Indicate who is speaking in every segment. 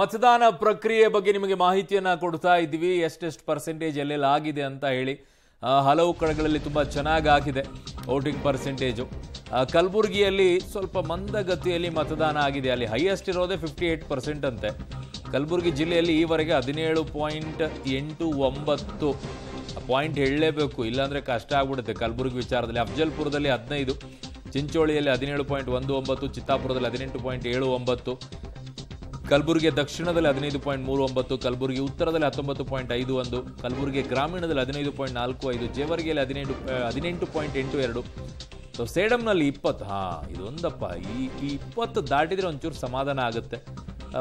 Speaker 1: ಮತದಾನ ಪ್ರಕ್ರಿಯೆ ಬಗ್ಗೆ ನಿಮಗೆ ಮಾಹಿತಿಯನ್ನು ಕೊಡ್ತಾ ಇದ್ದೀವಿ ಎಷ್ಟೆಷ್ಟು ಪರ್ಸೆಂಟೇಜ್ ಎಲ್ಲೆಲ್ಲಿ ಆಗಿದೆ ಅಂತ ಹೇಳಿ ಹಲವು ಕಡೆಗಳಲ್ಲಿ ತುಂಬ ಚೆನ್ನಾಗಿ ಆಗಿದೆ ವೋಟಿಂಗ್ ಪರ್ಸೆಂಟೇಜು ಕಲಬುರಗಿಯಲ್ಲಿ ಸ್ವಲ್ಪ ಮಂದಗತಿಯಲ್ಲಿ ಮತದಾನ ಆಗಿದೆ ಅಲ್ಲಿ ಹೈಯೆಸ್ಟ್ ಇರೋದೇ ಫಿಫ್ಟಿ ಏಟ್ ಪರ್ಸೆಂಟ್ ಅಂತೆ ಕಲಬುರಗಿ ಜಿಲ್ಲೆಯಲ್ಲಿ ಈವರೆಗೆ ಹದಿನೇಳು ಪಾಯಿಂಟ್ ಎಂಟು ಒಂಬತ್ತು ಪಾಯಿಂಟ್ ಹೇಳಲೇಬೇಕು ಇಲ್ಲಾಂದರೆ ಕಷ್ಟ ಆಗ್ಬಿಡುತ್ತೆ ಕಲಬುರಗಿ ವಿಚಾರದಲ್ಲಿ ಅಫ್ಜಲ್ಪುರದಲ್ಲಿ ಹದಿನೈದು ಚಿಂಚೋಳಿಯಲ್ಲಿ ಹದಿನೇಳು ಪಾಯಿಂಟ್ ಒಂದು ಒಂಬತ್ತು ಚಿತ್ತಾಪುರದಲ್ಲಿ ಹದಿನೆಂಟು ಪಾಯಿಂಟ್ ಏಳು ಒಂಬತ್ತು ಕಲಬುರಗಿ ದಕ್ಷಿಣದಲ್ಲಿ ಹದಿನೈದು ಪಾಯಿಂಟ್ ಮೂರು ಒಂಬತ್ತು ಕಲಬುರಗಿ ಉತ್ತರದಲ್ಲಿ ಹತ್ತೊಂಬತ್ತು ಪಾಯಿಂಟ್ ಐದು ಒಂದು ಕಲಬುರಗಿ ಗ್ರಾಮೀಣದಲ್ಲಿ ಹದಿನೈದು ಪಾಯಿಂಟ್ ನಾಲ್ಕು ಐದು ಜೇವರ್ಗಿಯಲ್ಲಿ ಹದಿನೆಂಟು ಹದಿನೆಂಟು ಪಾಯಿಂಟ್ ಎಂಟು ಎರಡು ಸೊ ಸೇಡಮ್ನಲ್ಲಿ ಇಪ್ಪತ್ತು ಹಾಂ ಇದೊಂದಪ್ಪ ಈ ಈ ಇಪ್ಪತ್ತು ದಾಟಿದರೆ ಒಂಚೂರು ಸಮಾಧಾನ ಆಗುತ್ತೆ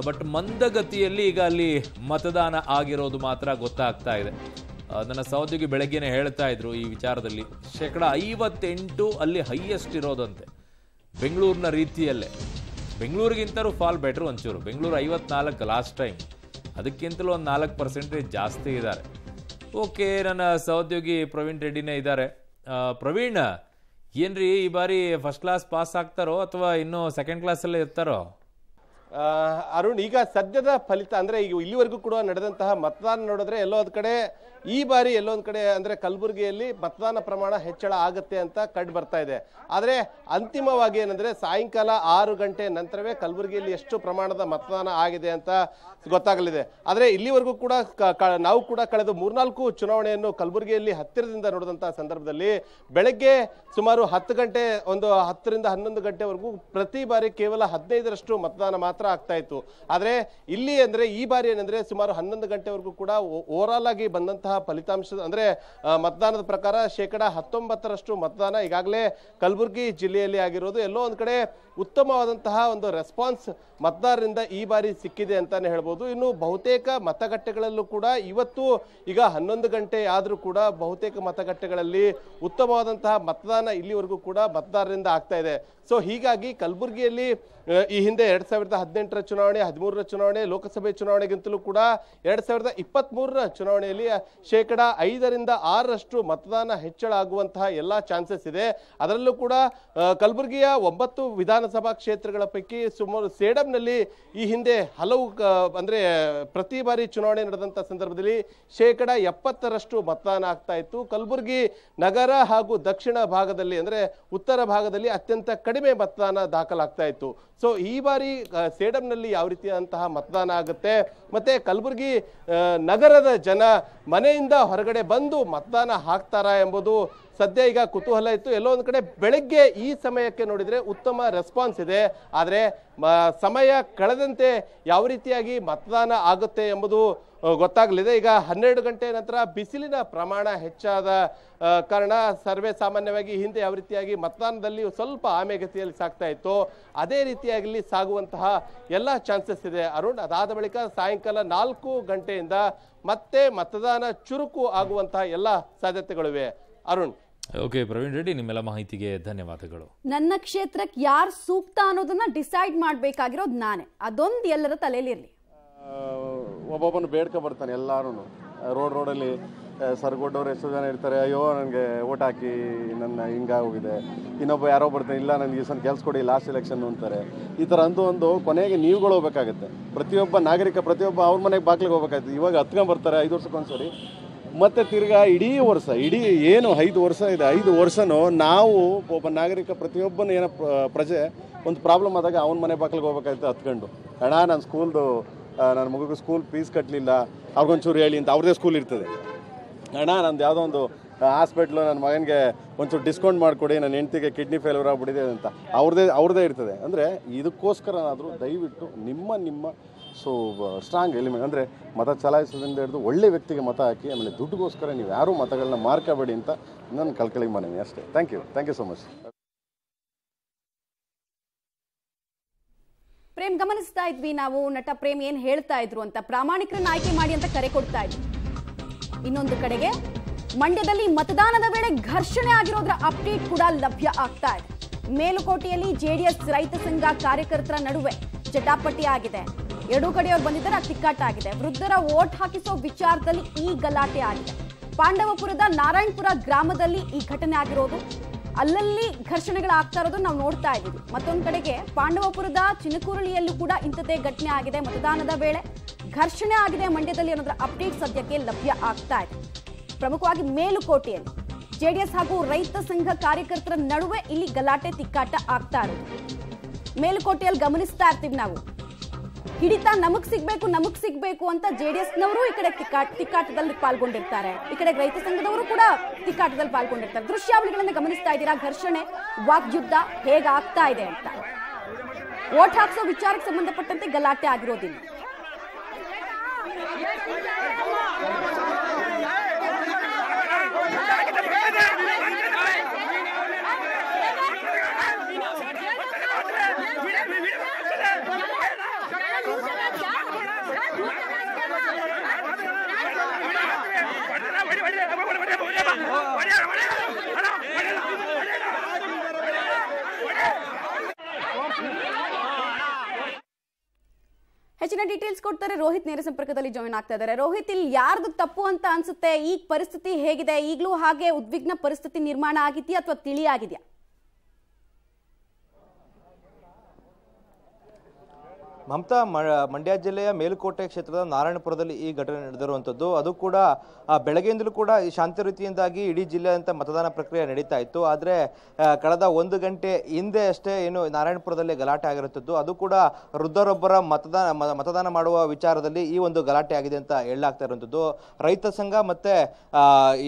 Speaker 1: ಬಟ್ ಮಂದಗತಿಯಲ್ಲಿ ಈಗ ಅಲ್ಲಿ ಮತದಾನ ಆಗಿರೋದು ಮಾತ್ರ ಗೊತ್ತಾಗ್ತಾ ಇದೆ ನನ್ನ ಸಹೋದ್ಯೋಗಿ ಬೆಳಗ್ಗೆನೇ ಹೇಳ್ತಾ ಇದ್ರು ಈ ವಿಚಾರದಲ್ಲಿ ಶೇಕಡ ಐವತ್ತೆಂಟು ಅಲ್ಲಿ ಹೈಯೆಸ್ಟ್ ಇರೋದಂತೆ ಬೆಂಗಳೂರಿನ ರೀತಿಯಲ್ಲೇ ಬೆಂಗಳೂರಿಗಿಂತಲೂ ಫಾಲ್ ಬೆಟ್ರ್ ಒಂಚೂರು ಬೆಂಗಳೂರು ಐವತ್ನಾಲ್ಕು ಲಾಸ್ಟ್ ಟೈಮ್ ಅದಕ್ಕಿಂತಲೂ ಒಂದು ನಾಲ್ಕು ಪರ್ಸೆಂಟೇಜ್ ಜಾಸ್ತಿ ಇದ್ದಾರೆ ಓಕೆ ನನ್ನ ಸಹೋದ್ಯೋಗಿ ಪ್ರವೀಣ್ ರೆಡ್ಡಿನೇ ಇದ್ದಾರೆ ಪ್ರವೀಣ್ ಏನ್ರಿ ಈ ಬಾರಿ ಫಸ್ಟ್ ಕ್ಲಾಸ್ ಪಾಸ್ ಆಗ್ತಾರೋ ಅಥವಾ ಇನ್ನೂ ಸೆಕೆಂಡ್ ಕ್ಲಾಸಲ್ಲೇ ಇರ್ತಾರೋ
Speaker 2: ಅರುಣ್ ಈಗ ಸದ್ಯದ ಫಲಿತ ಅಂದರೆ ಈಗ ಇಲ್ಲಿವರೆಗೂ ಕೂಡ ನಡೆದಂತಹ ಮತದಾನ ನೋಡಿದ್ರೆ ಒಂದ್ ಕಡೆ ಈ ಬಾರಿ ಎಲ್ಲೊಂದು ಕಡೆ ಅಂದರೆ ಕಲಬುರಗಿಯಲ್ಲಿ ಮತದಾನ ಪ್ರಮಾಣ ಹೆಚ್ಚಳ ಆಗುತ್ತೆ ಅಂತ ಕಂಡು ಬರ್ತಾ ಇದೆ ಆದರೆ ಅಂತಿಮವಾಗಿ ಏನಂದರೆ ಸಾಯಂಕಾಲ ಆರು ಗಂಟೆ ನಂತರವೇ ಕಲಬುರಗಿಯಲ್ಲಿ ಎಷ್ಟು ಪ್ರಮಾಣದ ಮತದಾನ ಆಗಿದೆ ಅಂತ ಗೊತ್ತಾಗಲಿದೆ ಆದರೆ ಇಲ್ಲಿವರೆಗೂ ಕೂಡ ನಾವು ಕೂಡ ಕಳೆದ ಮೂರ್ನಾಲ್ಕು ಚುನಾವಣೆಯನ್ನು ಕಲಬುರಗಿಯಲ್ಲಿ ಹತ್ತಿರದಿಂದ ನೋಡಿದಂತಹ ಸಂದರ್ಭದಲ್ಲಿ ಬೆಳಗ್ಗೆ ಸುಮಾರು ಹತ್ತು ಗಂಟೆ ಒಂದು ಹತ್ತರಿಂದ ಹನ್ನೊಂದು ಗಂಟೆವರೆಗೂ ಪ್ರತಿ ಬಾರಿ ಕೇವಲ ಹದಿನೈದರಷ್ಟು ಮತದಾನ ಮಾತ್ರ ಮಾತ್ರ ಆಗ್ತಾ ಇತ್ತು ಆದರೆ ಇಲ್ಲಿ ಅಂದರೆ ಈ ಬಾರಿ ಏನಂದರೆ ಸುಮಾರು ಹನ್ನೊಂದು ಗಂಟೆವರೆಗೂ ಕೂಡ ಓವರಾಲ್ ಆಗಿ ಬಂದಂತಹ ಫಲಿತಾಂಶ ಅಂದರೆ ಮತದಾನದ ಪ್ರಕಾರ ಶೇಕಡ ಹತ್ತೊಂಬತ್ತರಷ್ಟು ಮತದಾನ ಈಗಾಗಲೇ ಕಲಬುರಗಿ ಜಿಲ್ಲೆಯಲ್ಲಿ ಆಗಿರೋದು ಎಲ್ಲೋ ಒಂದು ಕಡೆ ಉತ್ತಮವಾದಂತಹ ಒಂದು ರೆಸ್ಪಾನ್ಸ್ ಮತದಾರರಿಂದ ಈ ಬಾರಿ ಸಿಕ್ಕಿದೆ ಅಂತಲೇ ಹೇಳ್ಬೋದು ಇನ್ನು ಬಹುತೇಕ ಮತಗಟ್ಟೆಗಳಲ್ಲೂ ಕೂಡ ಇವತ್ತು ಈಗ ಹನ್ನೊಂದು ಗಂಟೆ ಆದರೂ ಕೂಡ ಬಹುತೇಕ ಮತಗಟ್ಟೆಗಳಲ್ಲಿ ಉತ್ತಮವಾದಂತಹ ಮತದಾನ ಇಲ್ಲಿವರೆಗೂ ಕೂಡ ಮತದಾರರಿಂದ ಆಗ್ತಾ ಇದೆ ಸೊ ಹೀಗಾಗಿ ಕಲಬುರಗಿಯಲ್ಲಿ ಈ ಹಿಂದೆ ಎರಡು ಸಾವಿರದ ಹದಿನೆಂಟರ ಚುನಾವಣೆ ಹದಿಮೂರರ ಚುನಾವಣೆ ಲೋಕಸಭೆ ಚುನಾವಣೆಗಿಂತಲೂ ಕೂಡ ಎರಡು ಸಾವಿರದ ಇಪ್ಪತ್ತ್ಮೂರರ ಚುನಾವಣೆಯಲ್ಲಿ ಶೇಕಡ ಐದರಿಂದ ಆರರಷ್ಟು ಮತದಾನ ಹೆಚ್ಚಳ ಆಗುವಂತಹ ಎಲ್ಲ ಚಾನ್ಸಸ್ ಇದೆ ಅದರಲ್ಲೂ ಕೂಡ ಕಲಬುರಗಿಯ ಒಂಬತ್ತು ವಿಧಾನಸಭಾ ಕ್ಷೇತ್ರಗಳ ಪೈಕಿ ಸುಮಾರು ಸೇಡಂನಲ್ಲಿ ಈ ಹಿಂದೆ ಹಲವು ಅಂದರೆ ಪ್ರತಿ ಬಾರಿ ಚುನಾವಣೆ ನಡೆದಂಥ ಸಂದರ್ಭದಲ್ಲಿ ಶೇಕಡ ಎಪ್ಪತ್ತರಷ್ಟು ಮತದಾನ ಆಗ್ತಾ ಇತ್ತು ಕಲಬುರಗಿ ನಗರ ಹಾಗೂ ದಕ್ಷಿಣ ಭಾಗದಲ್ಲಿ ಅಂದರೆ ಉತ್ತರ ಭಾಗದಲ್ಲಿ ಅತ್ಯಂತ ಕಡಿಮೆ ಕಡಿಮೆ ಮತದಾನ ದಾಖಲಾಗ್ತಾ ಇತ್ತು ಸೊ ಈ ಬಾರಿ ಸೇಡಂನಲ್ಲಿ ಯಾವ ರೀತಿಯಾದಂತಹ ಮತದಾನ ಆಗುತ್ತೆ ಮತ್ತೆ ಕಲಬುರಗಿ ನಗರದ ಜನ ಮನೆಯಿಂದ ಹೊರಗಡೆ ಬಂದು ಮತದಾನ ಹಾಕ್ತಾರಾ ಎಂಬುದು ಸದ್ಯ ಈಗ ಕುತೂಹಲ ಇತ್ತು ಎಲ್ಲೋ ಒಂದು ಕಡೆ ಬೆಳಗ್ಗೆ ಈ ಸಮಯಕ್ಕೆ ನೋಡಿದರೆ ಉತ್ತಮ ರೆಸ್ಪಾನ್ಸ್ ಇದೆ ಆದರೆ ಸಮಯ ಕಳೆದಂತೆ ಯಾವ ರೀತಿಯಾಗಿ ಮತದಾನ ಆಗುತ್ತೆ ಎಂಬುದು ಗೊತ್ತಾಗಲಿದೆ ಈಗ ಹನ್ನೆರಡು ಗಂಟೆ ನಂತರ ಬಿಸಿಲಿನ ಪ್ರಮಾಣ ಹೆಚ್ಚಾದ ಕಾರಣ ಸರ್ವೆ ಸಾಮಾನ್ಯವಾಗಿ ಹಿಂದೆ ಯಾವ ರೀತಿಯಾಗಿ ಮತದಾನದಲ್ಲಿ ಸ್ವಲ್ಪ ಆಮೆಗತಿಯಲ್ಲಿ ಸಾಗ್ತಾ ಇತ್ತು ಅದೇ ರೀತಿಯಾಗಿ ಸಾಗುವಂತಹ ಎಲ್ಲ ಚಾನ್ಸಸ್ ಇದೆ ಅರುಣ್ ಅದಾದ ಬಳಿಕ ಸಾಯಂಕಾಲ ನಾಲ್ಕು ಗಂಟೆಯಿಂದ ಮತ್ತೆ ಮತದಾನ ಚುರುಕು ಆಗುವಂತಹ ಎಲ್ಲ
Speaker 1: ಸಾಧ್ಯತೆಗಳಿವೆ ಅರುಣ್ ಓಕೆ ಪ್ರವೀಣ್ ರೆಡ್ಡಿ ನಿಮ್ಮೆಲ್ಲ ಮಾಹಿತಿಗೆ ಧನ್ಯವಾದಗಳು
Speaker 3: ನನ್ನ ಕ್ಷೇತ್ರಕ್ಕೆ ಯಾರು ಸೂಕ್ತ ಅನ್ನೋದನ್ನ ಡಿಸೈಡ್ ಮಾಡಬೇಕಾಗಿರೋದು ನಾನೇ ಅದೊಂದು ಎಲ್ಲರ ಇರಲಿ
Speaker 4: ಒಬ್ಬೊಬ್ಬನು ಬೇಡ್ಕೊ ಬರ್ತಾನೆ ಎಲ್ಲಾರು ರೋಡ್ ರೋಡಲ್ಲಿ ಸರ್ಗೊಡ್ಡವ್ರು ಎಷ್ಟು ಜನ ಇರ್ತಾರೆ ಅಯ್ಯೋ ನನಗೆ ಓಟ್ ಹಾಕಿ ನನ್ನ ಹಿಂಗಾಗೋಗಿದೆ ಇನ್ನೊಬ್ಬ ಯಾರೋ ಬರ್ತಾನೆ ಇಲ್ಲ ನನಗೆ ಈ ಕೆಲಸ ಕೊಡಿ ಲಾಸ್ಟ್ ಎಲೆಕ್ಷನ್ ಅಂತಾರೆ ಈ ಥರ ಅಂದು ಒಂದು ಕೊನೆಗೆ ನೀವುಗಳು ಹೋಗ್ಬೇಕಾಗುತ್ತೆ ಪ್ರತಿಯೊಬ್ಬ ನಾಗರಿಕ ಪ್ರತಿಯೊಬ್ಬ ಅವ್ರ ಮನೆಗೆ ಬಾಗಿಲಿಗೆ ಹೋಗ್ಬೇಕಾಗುತ್ತೆ ಇವಾಗ ಹತ್ಕೊಂಡ್ಬರ್ತಾರೆ ಐದು ವರ್ಷಕ್ಕೊಂದ್ಸರಿ ಮತ್ತು ತಿರ್ಗಾ ಇಡೀ ವರ್ಷ ಇಡೀ ಏನು ಐದು ವರ್ಷ ಇದೆ ಐದು ವರ್ಷನೂ ನಾವು ಒಬ್ಬ ನಾಗರಿಕ ಪ್ರತಿಯೊಬ್ಬನು ಏನೋ ಪ್ರಜೆ ಒಂದು ಪ್ರಾಬ್ಲಮ್ ಆದಾಗ ಅವನ ಮನೆ ಬಾಕಲಿಗೆ ಹೋಗ್ಬೇಕಾಯ್ತು ಹತ್ಕೊಂಡು ಅಣ್ಣ ನನ್ನ ಸ್ಕೂಲ್ದು ನನ್ನ ಮಗುಗೆ ಸ್ಕೂಲ್ ಫೀಸ್ ಕಟ್ಟಲಿಲ್ಲ ಅವ್ರಿಗೊಂಚೂರು ಹೇಳಿ ಅಂತ ಅವ್ರದೇ ಸ್ಕೂಲ್ ಇರ್ತದೆ ಅಣ್ಣ ನಂದು ಯಾವುದೋ ಒಂದು ಹಾಸ್ಪಿಟ್ಲು ನನ್ನ ಮಗನಿಗೆ ಒಂಚೂರು ಡಿಸ್ಕೌಂಟ್ ಮಾಡಿಕೊಡಿ ನನ್ನ ಹೆಂಡ್ತಿಗೆ ಕಿಡ್ನಿ ಫೇಲ್ಯೂರ್ ಆಗಿಬಿಟ್ಟಿದೆ ಅಂತ ಅವ್ರದೇ ಅವ್ರದ್ದೇ ಇರ್ತದೆ ಅಂದರೆ ಇದಕ್ಕೋಸ್ಕರನಾದರೂ ದಯವಿಟ್ಟು ನಿಮ್ಮ ನಿಮ್ಮ ಸೊ ಸ್ಟ್ರಾಂಗ್ ಎಲಿಮೆಂಟ್ ಅಂದರೆ ಮತ ಚಲಾಯಿಸೋದ್ರಿಂದ ಹಿಡಿದು ಒಳ್ಳೆ ವ್ಯಕ್ತಿಗೆ ಮತ ಹಾಕಿ ಆಮೇಲೆ ದುಡ್ಡುಗೋಸ್ಕರ ನೀವು ಯಾರೂ ಮತಗಳನ್ನ ಮಾರ್ಕೋಬೇಡಿ ಅಂತ ನನ್ನ ಕಲ್ಕಳಿ ಮನವಿ ಅಷ್ಟೇ thank you thank you so much
Speaker 3: Prem ಗಮನಿಸ್ತಾ ಇದ್ವಿ ನಾವು ನಟ ಪ್ರೇಮ್ ಏನು ಹೇಳ್ತಾ ಇದ್ರು ಅಂತ ಪ್ರಾಮಾಣಿಕರನ್ನ ಆಯ್ಕೆ ಮಾಡಿ ಅಂತ ಕರೆ ಕೊಡ್ತಾ ಇದ್ವಿ ಇನ್ನೊಂದು ಕಡೆಗೆ ಮಂಡ್ಯದಲ್ಲಿ ಮತದಾನದ ವೇಳೆ ಘರ್ಷಣೆ ಆಗಿರೋದ್ರ ಅಪ್ಡೇಟ್ ಕೂಡ ಲಭ್ಯ ಆಗ್ತಾ ಇದೆ ಮೇಲುಕೋಟೆಯಲ್ಲಿ ಜೆಡಿಎಸ್ ರೈತ ಸಂಘ ಕಾರ್ಯಕರ್ತರ ನಡುವೆ ಜಟಾಪಟಿ ಆಗಿದೆ ಎರಡೂ ಕಡೆಯವರು ಬಂದಿದ್ದಾರೆ ಆ ತಿಕ್ಕಾಟ ಆಗಿದೆ ವೃದ್ಧರ ಓಟ್ ಹಾಕಿಸೋ ವಿಚಾರದಲ್ಲಿ ಈ ಗಲಾಟೆ ಆಗಿದೆ ಪಾಂಡವಪುರದ ನಾರಾಯಣಪುರ ಗ್ರಾಮದಲ್ಲಿ ಈ ಘಟನೆ ಆಗಿರೋದು ಅಲ್ಲಲ್ಲಿ ಘರ್ಷಣೆಗಳಾಗ್ತಾ ಇರೋದು ನಾವು ನೋಡ್ತಾ ಇದ್ದೀವಿ ಮತ್ತೊಂದು ಕಡೆಗೆ ಪಾಂಡವಪುರದ ಚಿನಕುರುಳಿಯಲ್ಲೂ ಕೂಡ ಇಂಥದ್ದೇ ಘಟನೆ ಆಗಿದೆ ಮತದಾನದ ವೇಳೆ ಘರ್ಷಣೆ ಆಗಿದೆ ಮಂಡ್ಯದಲ್ಲಿ ಅನ್ನೋದ್ರ ಅಪ್ಡೇಟ್ ಸದ್ಯಕ್ಕೆ ಲಭ್ಯ ಆಗ್ತಾ ಇದೆ ಪ್ರಮುಖವಾಗಿ ಮೇಲುಕೋಟೆಯಲ್ಲಿ ಜೆಡಿಎಸ್ ಹಾಗೂ ರೈತ ಸಂಘ ಕಾರ್ಯಕರ್ತರ ನಡುವೆ ಇಲ್ಲಿ ಗಲಾಟೆ ತಿಕ್ಕಾಟ ಆಗ್ತಾ ಇರೋದು ಮೇಲುಕೋಟೆಯಲ್ಲಿ ಗಮನಿಸ್ತಾ ಇರ್ತೀವಿ ನಾವು ಹಿಡಿತ ನಮಗ್ ಸಿಗ್ಬೇಕು ನಮಗ್ ಸಿಗ್ಬೇಕು ಅಂತ ಜೆ ಡಿ ನವರು ಈ ಕಡೆ ತಿಕ್ಕಾಟದಲ್ಲಿ ಪಾಲ್ಗೊಂಡಿರ್ತಾರೆ ಈ ಕಡೆ ರೈತ ಸಂಘದವರು ಕೂಡ ತಿಕ್ಕಾಟದಲ್ಲಿ ಪಾಲ್ಗೊಂಡಿರ್ತಾರೆ ದೃಶ್ಯಾವಳಿಗಳನ್ನ ಗಮನಿಸ್ತಾ ಇದ್ದೀರಾ ಘರ್ಷಣೆ ವಾಗ್ಯುದ್ಧ ಹೇಗಾಗ್ತಾ ಇದೆ ಅಂತ ಓಟ್ ಹಾಕ್ಸೋ ವಿಚಾರಕ್ಕೆ ಸಂಬಂಧಪಟ್ಟಂತೆ ಗಲಾಟೆ ಆಗಿರೋದಿಲ್ಲ ಡೀಟೇಲ್ಸ್ ಕೊಡ್ತಾರೆ ರೋಹಿತ್ ನೇರ ಸಂಪರ್ಕದಲ್ಲಿ ಜಾಯಿನ್ ಆಗ್ತಾ ಇದ್ದಾರೆ ರೋಹಿತ್ ಇಲ್ಲಿ ಯಾರ್ದು ತಪ್ಪು ಅಂತ ಅನ್ಸುತ್ತೆ ಈಗ ಪರಿಸ್ಥಿತಿ ಹೇಗಿದೆ ಈಗಲೂ ಹಾಗೆ ಉದ್ವಿಗ್ನ ಪರಿಸ್ಥಿತಿ ನಿರ್ಮಾಣ ಆಗಿದೆಯಾ ಅಥವಾ ತಿಳಿಯಾಗಿದೆಯಾ
Speaker 5: ಮಮತಾ ಮಂಡ್ಯ ಜಿಲ್ಲೆಯ ಮೇಲುಕೋಟೆ ಕ್ಷೇತ್ರದ ನಾರಾಯಣಪುರದಲ್ಲಿ ಈ ಘಟನೆ ನಡೆದಿರುವಂಥದ್ದು ಅದು ಕೂಡ ಬೆಳಗ್ಗೆಯಿಂದಲೂ ಕೂಡ ಈ ಶಾಂತಿ ರೀತಿಯಿಂದಾಗಿ ಇಡೀ ಜಿಲ್ಲೆಯಂತ ಮತದಾನ ಪ್ರಕ್ರಿಯೆ ನಡೀತಾ ಇತ್ತು ಆದರೆ ಕಳೆದ ಒಂದು ಗಂಟೆ ಹಿಂದೆ ಅಷ್ಟೇ ಏನು ನಾರಾಯಣಪುರದಲ್ಲಿ ಗಲಾಟೆ ಆಗಿರುತ್ತದ್ದು ಅದು ಕೂಡ ವೃದ್ಧರೊಬ್ಬರ ಮತದಾನ ಮತದಾನ ಮಾಡುವ ವಿಚಾರದಲ್ಲಿ ಈ ಒಂದು ಗಲಾಟೆ ಆಗಿದೆ ಅಂತ ಹೇಳಲಾಗ್ತಾ ಇರುವಂಥದ್ದು ರೈತ ಸಂಘ ಮತ್ತು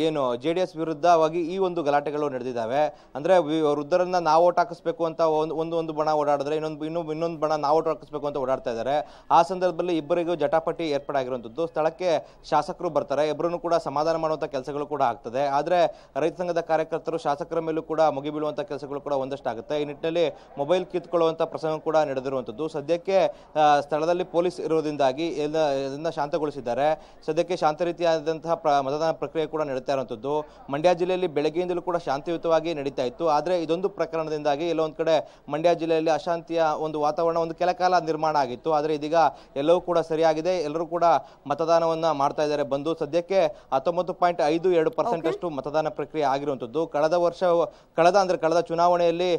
Speaker 5: ಏನು ಜೆ ಡಿ ಎಸ್ ವಿರುದ್ಧವಾಗಿ ಈ ಒಂದು ಗಲಾಟೆಗಳು ನಡೆದಿದ್ದಾವೆ ಅಂದರೆ ವೃದ್ಧರನ್ನ ನಾವು ಓಟ್ ಹಾಕಿಸ್ಬೇಕು ಅಂತ ಒಂದು ಒಂದು ಬಣ ಓಡಾಡಿದ್ರೆ ಇನ್ನೊಂದು ಇನ್ನೊಂದು ಇನ್ನೊಂದು ಬಣ ನಾವು ಓಟ್ ಹಾಕಿಸ್ಬೇಕು ಅಂತ ಓಡಾಡ್ತಾ ಇದ್ದಾರೆ ಆ ಸಂದರ್ಭದಲ್ಲಿ ಇಬ್ಬರಿಗೂ ಜಟಾಪಟಿ ಏರ್ಪಾಡಾಗಿರುವಂಥದ್ದು ಸ್ಥಳಕ್ಕೆ ಶಾಸಕರು ಬರ್ತಾರೆ ಇಬ್ಬರನ್ನು ಕೂಡ ಸಮಾಧಾನ ಮಾಡುವಂಥ ಕೆಲಸಗಳು ಕೂಡ ಆಗ್ತದೆ ಆದರೆ ರೈತ ಸಂಘದ ಕಾರ್ಯಕರ್ತರು ಶಾಸಕರ ಮೇಲೂ ಕೂಡ ಮುಗಿಬೀಳುವಂಥ ಕೆಲಸಗಳು ಕೂಡ ಒಂದಷ್ಟು ಆಗುತ್ತೆ ಈ ನಿಟ್ಟಿನಲ್ಲಿ ಮೊಬೈಲ್ ಕಿತ್ಕೊಳ್ಳುವಂಥ ಪ್ರಸಂಗ ಕೂಡ ನಡೆದಿರುವಂಥದ್ದು ಸದ್ಯಕ್ಕೆ ಸ್ಥಳದಲ್ಲಿ ಪೊಲೀಸ್ ಇರುವುದರಿಂದಾಗಿ ಎಲ್ಲ ಶಾಂತಗೊಳಿಸಿದ್ದಾರೆ ಸದ್ಯಕ್ಕೆ ಶಾಂತ ರೀತಿಯಾದಂತಹ ಪ್ರ ಮತದಾನ ಪ್ರಕ್ರಿಯೆ ಕೂಡ ನಡೀತಾ ಇರುವಂಥದ್ದು ಮಂಡ್ಯ ಜಿಲ್ಲೆಯಲ್ಲಿ ಬೆಳಗ್ಗೆಯಿಂದಲೂ ಕೂಡ ಶಾಂತಿಯುತವಾಗಿ ನಡೀತಾ ಇತ್ತು ಆದರೆ ಇದೊಂದು ಪ್ರಕರಣದಿಂದಾಗಿ ಎಲ್ಲೊಂದು ಕಡೆ ಮಂಡ್ಯ ಜಿಲ್ಲೆಯಲ್ಲಿ ಅಶಾಂತಿಯ ಒಂದು ವಾತಾವರಣ ಒಂದು ಕೆಲ ಕಾಲ ನಿರ್ಮಾಣ ಆಗಿತ್ತು ಆದರೆ ಇದೀಗ ಎಲ್ಲವೂ ಕೂಡ ಸರಿಯಾಗಿದೆ ಎಲ್ಲರೂ ಕೂಡ ಮತದಾನವನ್ನು ಮಾಡ್ತಾ ಇದ್ದಾರೆ ಬಂದು ಸದ್ಯಕ್ಕೆ ಹತ್ತೊಂಬತ್ತು ಪಾಯಿಂಟ್ ಐದು ಎರಡು ಪರ್ಸೆಂಟ್ ಅಷ್ಟು ಮತದಾನ ಪ್ರಕ್ರಿಯೆ ಆಗಿರುವಂಥದ್ದು ಕಳೆದ ವರ್ಷ ಕಳೆದ ಅಂದರೆ ಕಳೆದ ಚುನಾವಣೆಯಲ್ಲಿ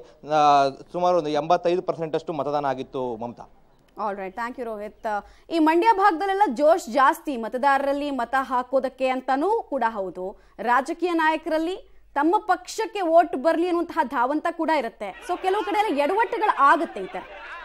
Speaker 5: ಸುಮಾರು ಒಂದು ಎಂಬತ್ತೈದು ಪರ್ಸೆಂಟ್ ಅಷ್ಟು ಮತದಾನ ಆಗಿತ್ತು Mamata
Speaker 3: all right thank you Rohit ಈ ಮಂಡ್ಯ ಭಾಗದಲ್ಲೆಲ್ಲ ಜೋಶ್ ಜಾಸ್ತಿ ಮತದಾರರಲ್ಲಿ ಮತ ಹಾಕೋದಕ್ಕೆ ಅಂತಾನೂ ಕೂಡ ಹೌದು ರಾಜಕೀಯ ನಾಯಕರಲ್ಲಿ ತಮ್ಮ ಪಕ್ಷಕ್ಕೆ ವೋಟ್ ಬರಲಿ ಅನ್ನುವಂತಹ ಧಾವಂತ ಕೂಡ ಇರುತ್ತೆ ಸೊ ಕೆಲವು ಕಡೆ ಎಡವಟ್ಟುಗಳು ಆಗುತ್ತೆ ಈ